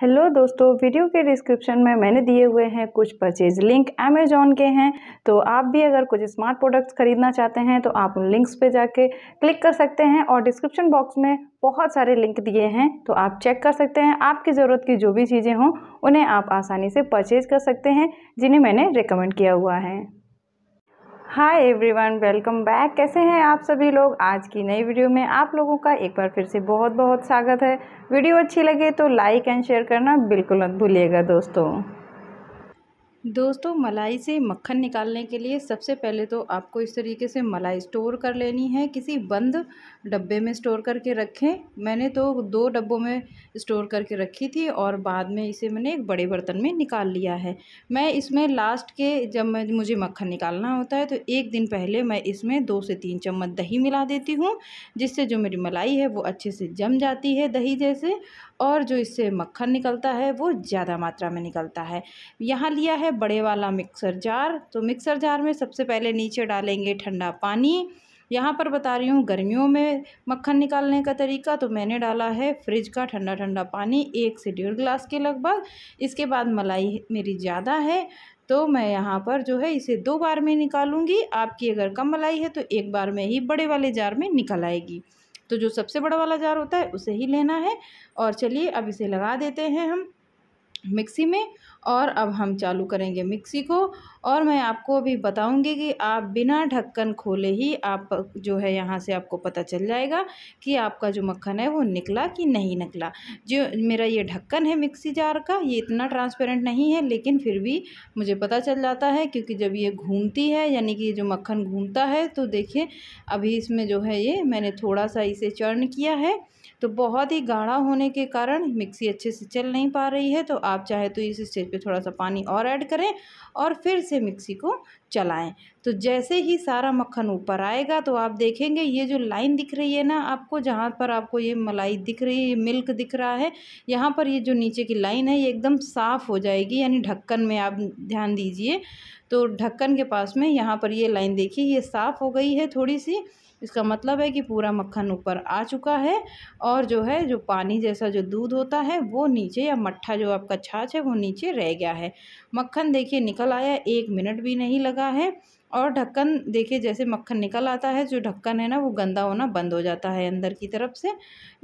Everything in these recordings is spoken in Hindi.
हेलो दोस्तों वीडियो के डिस्क्रिप्शन में मैंने दिए हुए हैं कुछ परचेज लिंक अमेजोन के हैं तो आप भी अगर कुछ स्मार्ट प्रोडक्ट्स खरीदना चाहते हैं तो आप उन लिंक्स पे जाके क्लिक कर सकते हैं और डिस्क्रिप्शन बॉक्स में बहुत सारे लिंक दिए हैं तो आप चेक कर सकते हैं आपकी ज़रूरत की जो भी चीज़ें हों उन्हें आप आसानी से परचेज़ कर सकते हैं जिन्हें मैंने रिकमेंड किया हुआ है हाय एवरीवन वेलकम बैक कैसे हैं आप सभी लोग आज की नई वीडियो में आप लोगों का एक बार फिर से बहुत बहुत स्वागत है वीडियो अच्छी लगे तो लाइक एंड शेयर करना बिल्कुल मत भूलिएगा दोस्तों दोस्तों मलाई से मक्खन निकालने के लिए सबसे पहले तो आपको इस तरीके से मलाई स्टोर कर लेनी है किसी बंद डब्बे में स्टोर करके रखें मैंने तो दो डब्बों में स्टोर करके रखी थी और बाद में इसे मैंने एक बड़े बर्तन में निकाल लिया है मैं इसमें लास्ट के जब मुझे मक्खन निकालना होता है तो एक दिन पहले मैं इसमें दो से तीन चम्मच दही मिला देती हूँ जिससे जो मेरी मलाई है वो अच्छे से जम जाती है दही जैसे और जो इससे मक्खन निकलता है वो ज़्यादा मात्रा में निकलता है यहाँ लिया है बड़े वाला मिक्सर जार तो मिक्सर जार में सबसे पहले नीचे डालेंगे ठंडा पानी यहाँ पर बता रही हूँ गर्मियों में मक्खन निकालने का तरीका तो मैंने डाला है फ्रिज का ठंडा ठंडा पानी एक से डेढ़ गिलास के लगभग इसके बाद मलाई मेरी ज़्यादा है तो मैं यहाँ पर जो है इसे दो बार में निकालूंगी आपकी अगर कम मलाई है तो एक बार में ही बड़े वाले जार में निकल आएगी तो जो सबसे बड़ा वाला जार होता है उसे ही लेना है और चलिए अब इसे लगा देते हैं हम मिक्सी में और अब हम चालू करेंगे मिक्सी को और मैं आपको अभी बताऊंगी कि आप बिना ढक्कन खोले ही आप जो है यहाँ से आपको पता चल जाएगा कि आपका जो मक्खन है वो निकला कि नहीं निकला जो मेरा ये ढक्कन है मिक्सी जार का ये इतना ट्रांसपेरेंट नहीं है लेकिन फिर भी मुझे पता चल जाता है क्योंकि जब ये घूमती है यानी कि जो मक्खन घूमता है तो देखिए अभी इसमें जो है ये मैंने थोड़ा सा इसे चर्न किया है तो बहुत ही गाढ़ा होने के कारण मिक्सी अच्छे से चल नहीं पा रही है तो आप आप चाहे तो इस स्टेज पे थोड़ा सा पानी और ऐड करें और फिर से मिक्सी को चलाएं तो जैसे ही सारा मक्खन ऊपर आएगा तो आप देखेंगे ये जो लाइन दिख रही है ना आपको जहाँ पर आपको ये मलाई दिख रही है ये मिल्क दिख रहा है यहाँ पर ये जो नीचे की लाइन है ये एकदम साफ़ हो जाएगी यानी ढक्कन में आप ध्यान दीजिए तो ढक्कन के पास में यहाँ पर ये लाइन देखिए ये साफ़ हो गई है थोड़ी सी इसका मतलब है कि पूरा मक्खन ऊपर आ चुका है और जो है जो पानी जैसा जो दूध होता है वो नीचे या मट्ठा जो आपका छाछ है वो नीचे रह गया है मक्खन देखिए निकल आया एक मिनट भी नहीं लगा है और ढक्कन देखिए जैसे मक्खन निकल आता है जो ढक्कन है ना वो गंदा होना बंद हो जाता है अंदर की तरफ से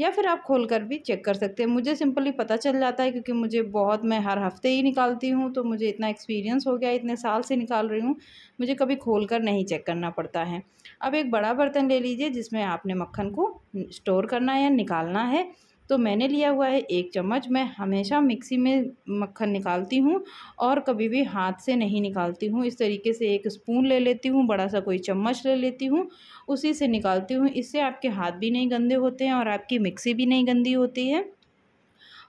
या फिर आप खोल कर भी चेक कर सकते हैं मुझे सिंपली पता चल जाता है क्योंकि मुझे बहुत मैं हर हफ्ते ही निकालती हूँ तो मुझे इतना एक्सपीरियंस हो गया इतने साल से निकाल रही हूँ मुझे कभी खोल कर नहीं चेक करना पड़ता है अब एक बड़ा बर्तन ले लीजिए जिसमें आपने मक्खन को स्टोर करना है या निकालना है तो मैंने लिया हुआ है एक चम्मच मैं हमेशा मिक्सी में मक्खन निकालती हूँ और कभी भी हाथ से नहीं निकालती हूँ इस तरीके से एक स्पून ले लेती हूँ बड़ा सा कोई चम्मच ले लेती हूँ उसी से निकालती हूँ इससे आपके हाथ भी नहीं गंदे होते हैं और आपकी मिक्सी भी नहीं गंदी होती है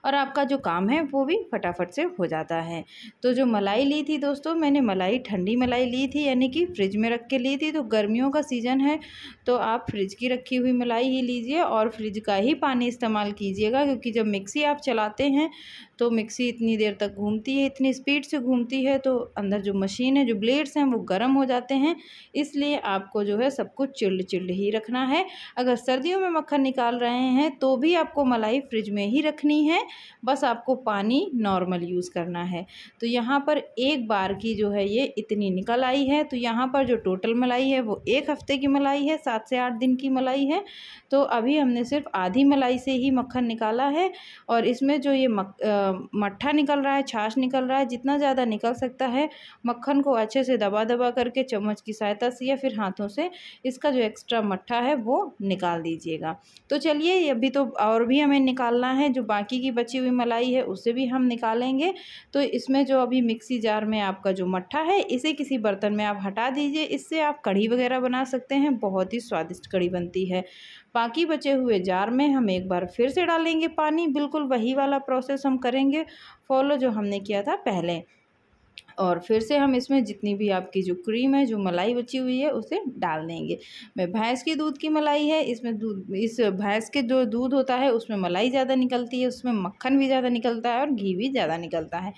और आपका जो काम है वो भी फटाफट से हो जाता है तो जो मलाई ली थी दोस्तों मैंने मलाई ठंडी मलाई ली थी यानी कि फ्रिज में रख के ली थी तो गर्मियों का सीज़न है तो आप फ्रिज की रखी हुई मलाई ही लीजिए और फ्रिज का ही पानी इस्तेमाल कीजिएगा क्योंकि जब मिक्सी आप चलाते हैं तो मिक्सी इतनी देर तक घूमती है इतनी स्पीड से घूमती है तो अंदर जो मशीन है जो ब्लेड्स हैं वो गर्म हो जाते हैं इसलिए आपको जो है सब कुछ चिल्ड चिल्ड ही रखना है अगर सर्दियों में मक्खन निकाल रहे हैं तो भी आपको मलाई फ्रिज में ही रखनी है बस आपको पानी नॉर्मल यूज़ करना है तो यहाँ पर एक बार की जो है ये इतनी निकल आई है तो यहाँ पर जो टोटल मलाई है वो एक हफ्ते की मलाई है सात से आठ दिन की मलाई है तो अभी हमने सिर्फ आधी मलाई से ही मक्खन निकाला है और इसमें जो ये मक आ, मट्ठा निकल रहा है छाछ निकल रहा है जितना ज़्यादा निकल सकता है मक्खन को अच्छे से दबा दबा करके चम्मच की सहायता से या फिर हाथों से इसका जो एक्स्ट्रा मट्ठा है वो निकाल दीजिएगा तो चलिए अभी तो और भी हमें निकालना है जो बाकी की बची हुई मलाई है उसे भी हम निकालेंगे तो इसमें जो अभी मिक्सी जार में आपका जो मट्ठा है इसे किसी बर्तन में आप हटा दीजिए इससे आप कढ़ी वगैरह बना सकते हैं बहुत ही स्वादिष्ट कढ़ी बनती है बाकी बचे हुए जार में हम एक बार फिर से डालेंगे पानी बिल्कुल वही वाला प्रोसेस हम करें करेंगे फॉलो जो हमने किया था पहले और फिर से हम इसमें जितनी भी आपकी जो क्रीम है जो मलाई बची हुई है उसे डाल देंगे मैं भैंस के दूध की मलाई है इसमें दूध इस भैंस के जो दूध होता है उसमें मलाई ज़्यादा निकलती है उसमें मक्खन भी ज़्यादा निकलता है और घी भी ज़्यादा निकलता है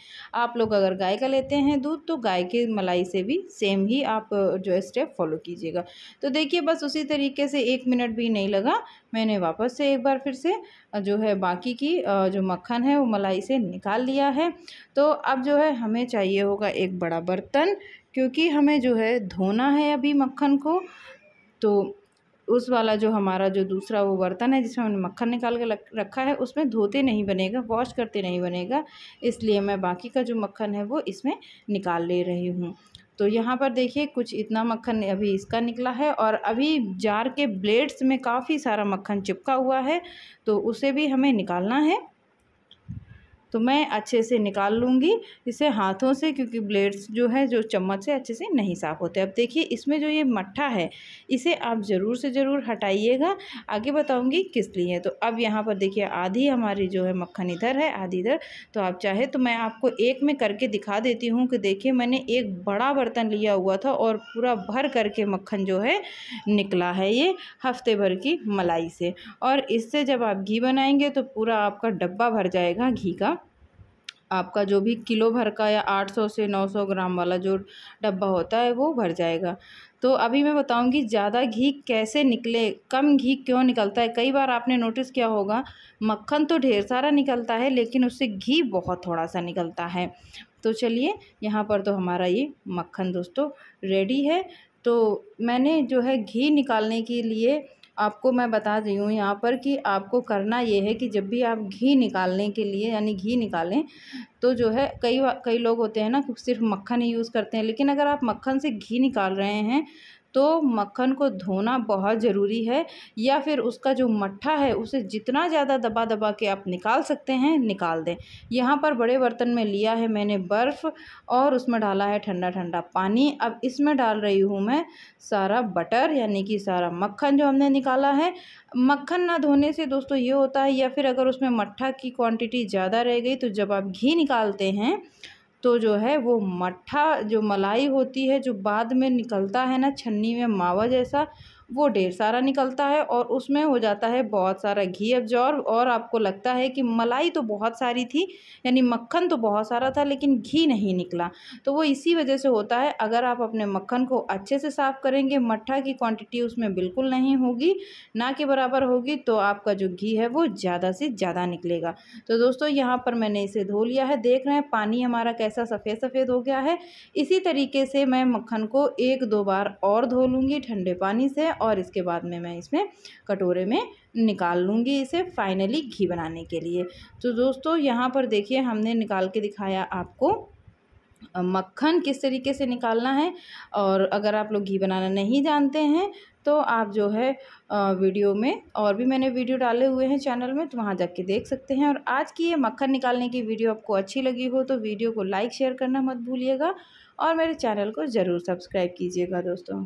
आप लोग अगर गाय का लेते हैं दूध तो गाय के मलाई से भी सेम ही आप जो स्टेप फॉलो कीजिएगा तो देखिए बस उसी तरीके से एक मिनट भी नहीं लगा मैंने वापस से एक बार फिर से जो है बाकी की जो मक्खन है वो मलाई से निकाल लिया है तो अब जो है हमें चाहिए होगा होगा एक बड़ा बर्तन क्योंकि हमें जो है धोना है अभी मक्खन को तो उस वाला जो हमारा जो दूसरा वो बर्तन है जिसमें हमने मक्खन निकाल के रखा है उसमें धोते नहीं बनेगा वॉश करते नहीं बनेगा इसलिए मैं बाकी का जो मक्खन है वो इसमें निकाल ले रही हूँ तो यहाँ पर देखिए कुछ इतना मक्खन अभी इसका निकला है और अभी जार के ब्लेड्स में काफ़ी सारा मक्खन चिपका हुआ है तो उसे भी हमें निकालना है तो मैं अच्छे से निकाल लूँगी इसे हाथों से क्योंकि ब्लेड्स जो है जो चम्मच से अच्छे से नहीं साफ़ होते अब देखिए इसमें जो ये मट्ठा है इसे आप ज़रूर से ज़रूर हटाइएगा आगे बताऊँगी किस लिए तो अब यहाँ पर देखिए आधी हमारी जो है मक्खन इधर है आधी इधर तो आप चाहे तो मैं आपको एक में करके दिखा देती हूँ कि देखिए मैंने एक बड़ा बर्तन लिया हुआ था और पूरा भर करके मक्खन जो है निकला है ये हफ्ते भर की मलाई से और इससे जब आप घी बनाएंगे तो पूरा आपका डब्बा भर जाएगा घी का आपका जो भी किलो भर का या 800 से 900 ग्राम वाला जो डब्बा होता है वो भर जाएगा तो अभी मैं बताऊंगी ज़्यादा घी कैसे निकले कम घी क्यों निकलता है कई बार आपने नोटिस किया होगा मक्खन तो ढेर सारा निकलता है लेकिन उससे घी बहुत थोड़ा सा निकलता है तो चलिए यहाँ पर तो हमारा ये मक्खन दोस्तों रेडी है तो मैंने जो है घी निकालने के लिए आपको मैं बता रही हूँ यहाँ पर कि आपको करना ये है कि जब भी आप घी निकालने के लिए यानी घी निकालें तो जो है कई कई लोग होते हैं ना सिर्फ मक्खन ही यूज़ करते हैं लेकिन अगर आप मक्खन से घी निकाल रहे हैं तो मक्खन को धोना बहुत ज़रूरी है या फिर उसका जो मट्ठा है उसे जितना ज़्यादा दबा दबा के आप निकाल सकते हैं निकाल दें यहाँ पर बड़े बर्तन में लिया है मैंने बर्फ़ और उसमें डाला है ठंडा ठंडा पानी अब इसमें डाल रही हूँ मैं सारा बटर यानी कि सारा मक्खन जो हमने निकाला है मक्खन ना धोने से दोस्तों ये होता है या फिर अगर उसमें मट्ठा की क्वांटिटी ज़्यादा रह गई तो जब आप घी निकालते हैं तो जो है वो मट्ठा जो मलाई होती है जो बाद में निकलता है ना छन्नी में मावा जैसा वो ढेर सारा निकलता है और उसमें हो जाता है बहुत सारा घी एब्जॉर्ब और आपको लगता है कि मलाई तो बहुत सारी थी यानी मक्खन तो बहुत सारा था लेकिन घी नहीं निकला तो वो इसी वजह से होता है अगर आप अपने मक्खन को अच्छे से साफ़ करेंगे मट्ठा की क्वांटिटी उसमें बिल्कुल नहीं होगी ना के बराबर होगी तो आपका जो घी है वो ज़्यादा से ज़्यादा निकलेगा तो दोस्तों यहाँ पर मैंने इसे धो लिया है देख रहे हैं पानी हमारा कैसा सफ़ेद सफ़ेद हो गया है इसी तरीके से मैं मक्खन को एक दो बार और धो लूँगी ठंडे पानी से और इसके बाद में मैं इसमें कटोरे में निकाल लूँगी इसे फाइनली घी बनाने के लिए तो दोस्तों यहाँ पर देखिए हमने निकाल के दिखाया आपको मक्खन किस तरीके से निकालना है और अगर आप लोग घी बनाना नहीं जानते हैं तो आप जो है वीडियो में और भी मैंने वीडियो डाले हुए हैं चैनल में तो वहाँ जाके देख सकते हैं और आज की ये मक्खन निकालने की वीडियो आपको अच्छी लगी हो तो वीडियो को लाइक शेयर करना मत भूलिएगा और मेरे चैनल को ज़रूर सब्सक्राइब कीजिएगा दोस्तों